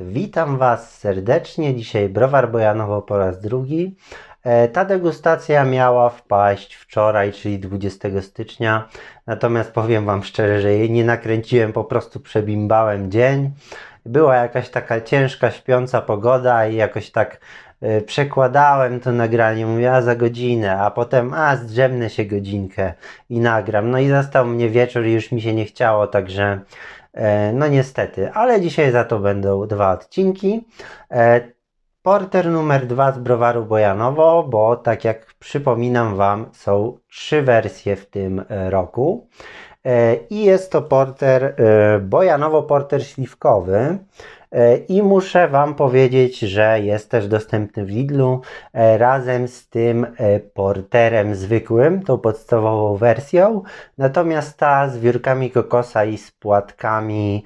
Witam Was serdecznie. Dzisiaj Browar Bojanowo po raz drugi. E, ta degustacja miała wpaść wczoraj, czyli 20 stycznia. Natomiast powiem Wam szczerze, że jej nie nakręciłem, po prostu przebimbałem dzień. Była jakaś taka ciężka, śpiąca pogoda i jakoś tak e, przekładałem to nagranie, mówię, a za godzinę, a potem, a zdrzemnę się godzinkę i nagram. No i zastał mnie wieczór i już mi się nie chciało, także E, no niestety, ale dzisiaj za to będą dwa odcinki. E, porter numer dwa z browaru Bojanowo, bo tak jak przypominam Wam, są trzy wersje w tym e, roku. I jest to porter Bojanowo porter śliwkowy. E, I muszę Wam powiedzieć, że jest też dostępny w Lidlu e, razem z tym e, porterem zwykłym, tą podstawową wersją. Natomiast ta z wiórkami kokosa i z płatkami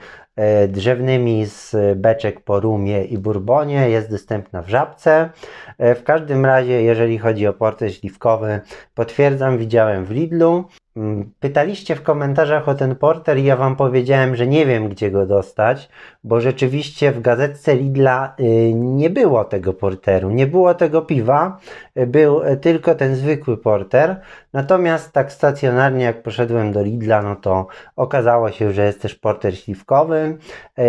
drzewnymi z beczek po rumie i bourbonie jest dostępna w żabce. W każdym razie, jeżeli chodzi o porter śliwkowy, potwierdzam, widziałem w Lidlu. Mm, pytaliście w komentarzach o ten porter i ja Wam powiedziałem, że nie wiem gdzie go dostać, bo rzeczywiście oczywiście w gazetce Lidla y, nie było tego porteru, nie było tego piwa, y, był y, tylko ten zwykły porter. Natomiast tak stacjonarnie jak poszedłem do Lidla, no to okazało się, że jest też porter śliwkowy.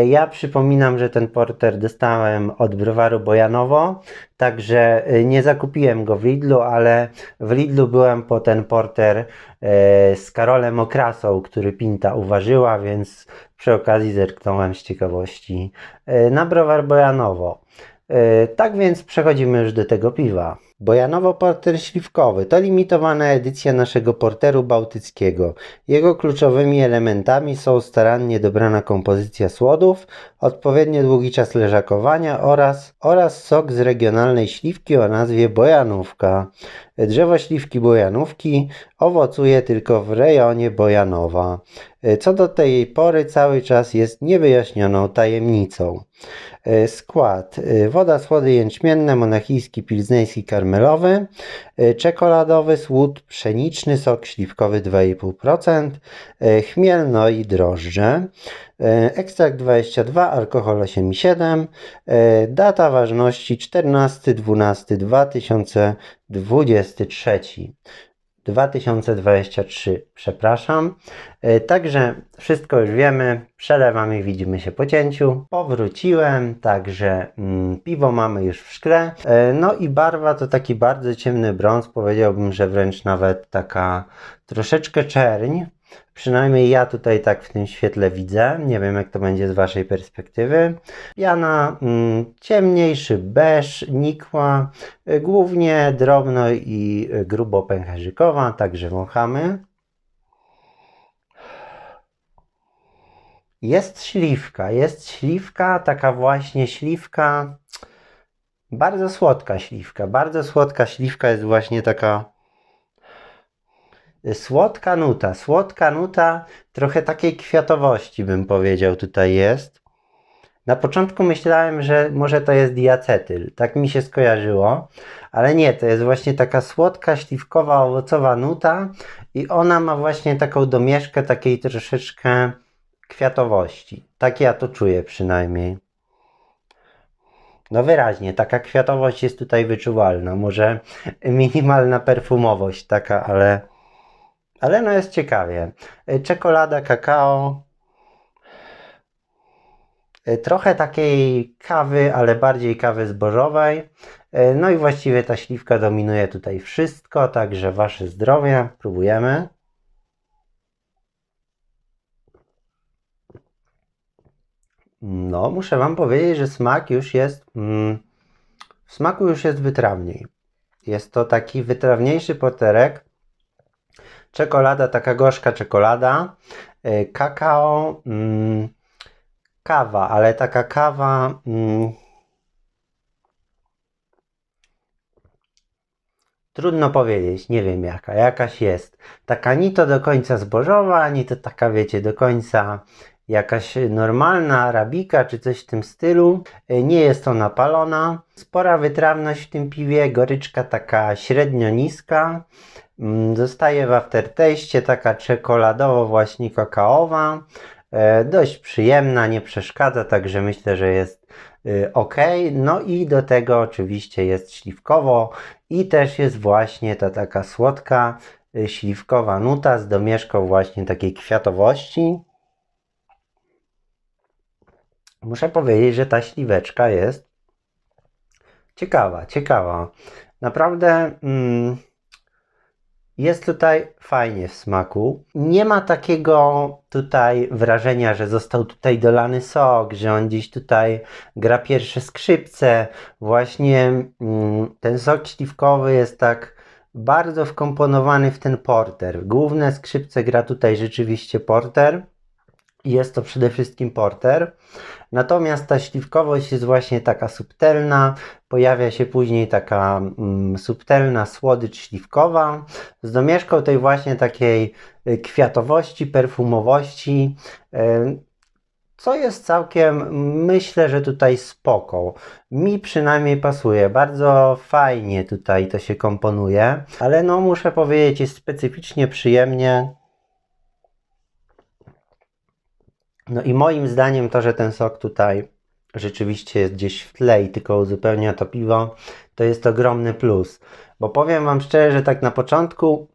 Ja przypominam, że ten porter dostałem od browaru Bojanowo, także nie zakupiłem go w Lidlu, ale w Lidlu byłem po ten porter E, z Karolem Okrasą, który Pinta uważyła, więc przy okazji zerknąłem z ciekawości e, na browar Bojanowo. E, tak więc przechodzimy już do tego piwa. Bojanowo Porter Śliwkowy to limitowana edycja naszego porteru bałtyckiego. Jego kluczowymi elementami są starannie dobrana kompozycja słodów, odpowiednio długi czas leżakowania oraz, oraz sok z regionalnej śliwki o nazwie bojanówka. Drzewo śliwki bojanówki owocuje tylko w rejonie Bojanowa. Co do tej pory cały czas jest niewyjaśnioną tajemnicą. Skład. Woda słody jęczmienne, monachijski, pilzneński, karmelski, karmelowy, y, czekoladowy, słód pszeniczny, sok śliwkowy 2,5%, y, chmielno i drożdże. Y, ekstrakt 22, alkohol 8,7, data ważności 14-12-2023. 2023, przepraszam. E, także wszystko już wiemy, przelewam i widzimy się po cięciu. Powróciłem, także mm, piwo mamy już w szkle. E, no i barwa to taki bardzo ciemny brąz, powiedziałbym, że wręcz nawet taka troszeczkę czerń. Przynajmniej ja tutaj tak w tym świetle widzę. Nie wiem, jak to będzie z Waszej perspektywy. Jana mm, ciemniejszy beż, nikła, y, głównie drobno i y, grubo pęcherzykowa, także wąchamy. Jest śliwka, jest śliwka, taka właśnie śliwka, bardzo słodka śliwka, bardzo słodka śliwka jest właśnie taka Słodka nuta, słodka nuta trochę takiej kwiatowości bym powiedział tutaj jest. Na początku myślałem, że może to jest diacetyl, tak mi się skojarzyło, ale nie, to jest właśnie taka słodka, śliwkowa, owocowa nuta i ona ma właśnie taką domieszkę takiej troszeczkę kwiatowości. Tak ja to czuję przynajmniej. No wyraźnie, taka kwiatowość jest tutaj wyczuwalna, może minimalna perfumowość taka, ale ale no jest ciekawie. Y, czekolada, kakao. Y, trochę takiej kawy, ale bardziej kawy zbożowej. Y, no i właściwie ta śliwka dominuje tutaj wszystko, także wasze zdrowie. Próbujemy. No, muszę Wam powiedzieć, że smak już jest. Mm, w smaku już jest wytrawniej. Jest to taki wytrawniejszy poterek. Czekolada, taka gorzka czekolada, e, kakao, mm, kawa, ale taka kawa. Mm, trudno powiedzieć, nie wiem jaka, jakaś jest. Taka ni to do końca zbożowa, ni to taka, wiecie, do końca jakaś normalna arabika czy coś w tym stylu. E, nie jest ona palona. Spora wytrawność w tym piwie, goryczka taka średnio niska. Mm, zostaje w aftertaście taka czekoladowo właśnie kakaowa. E, dość przyjemna, nie przeszkadza, także myślę, że jest e, ok. No i do tego oczywiście jest śliwkowo i też jest właśnie ta taka słodka śliwkowa nuta z domieszką właśnie takiej kwiatowości muszę powiedzieć, że ta śliweczka jest ciekawa, ciekawa. Naprawdę mm, jest tutaj fajnie w smaku. Nie ma takiego tutaj wrażenia, że został tutaj dolany sok, że on dziś tutaj gra pierwsze skrzypce. Właśnie mm, ten sok śliwkowy jest tak bardzo wkomponowany w ten porter. Główne skrzypce gra tutaj rzeczywiście porter jest to przede wszystkim porter. Natomiast ta śliwkowość jest właśnie taka subtelna, pojawia się później taka mm, subtelna słodycz śliwkowa z domieszką tej właśnie takiej y, kwiatowości, perfumowości, y, co jest całkiem, myślę, że tutaj spoko. Mi przynajmniej pasuje, bardzo fajnie tutaj to się komponuje, ale no muszę powiedzieć, jest specyficznie przyjemnie, No i moim zdaniem to, że ten sok tutaj rzeczywiście jest gdzieś w tle i tylko uzupełnia to piwo, to jest ogromny plus. Bo powiem Wam szczerze, że tak na początku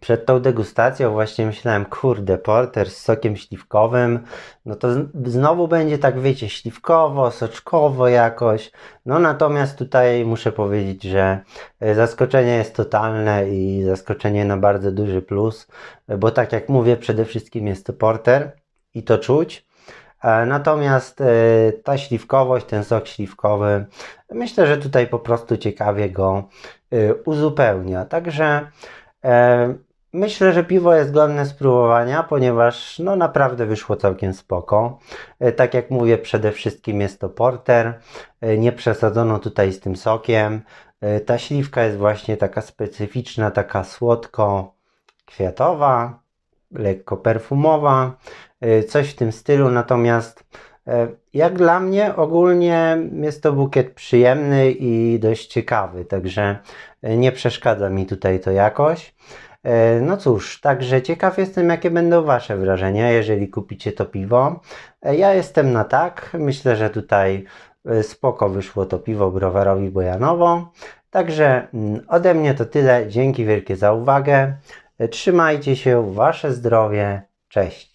przed tą degustacją właśnie myślałem, kurde, porter z sokiem śliwkowym, no to znowu będzie tak, wiecie, śliwkowo, soczkowo jakoś. No natomiast tutaj muszę powiedzieć, że e, zaskoczenie jest totalne i zaskoczenie na bardzo duży plus, bo tak jak mówię, przede wszystkim jest to porter i to czuć. E, natomiast e, ta śliwkowość, ten sok śliwkowy, myślę, że tutaj po prostu ciekawie go e, uzupełnia. Także myślę, że piwo jest godne spróbowania, ponieważ no naprawdę wyszło całkiem spoko. Tak jak mówię, przede wszystkim jest to porter. Nie przesadzono tutaj z tym sokiem. Ta śliwka jest właśnie taka specyficzna, taka słodko kwiatowa, lekko perfumowa, y, coś w tym stylu. Natomiast y, jak dla mnie ogólnie jest to bukiet przyjemny i dość ciekawy, także y, nie przeszkadza mi tutaj to jakoś. No cóż, także ciekaw jestem, jakie będą Wasze wrażenia, jeżeli kupicie to piwo. Ja jestem na tak. Myślę, że tutaj spoko wyszło to piwo browarowi Bojanowo. Także mm, ode mnie to tyle. Dzięki wielkie za uwagę. Trzymajcie się, wasze zdrowie, cześć.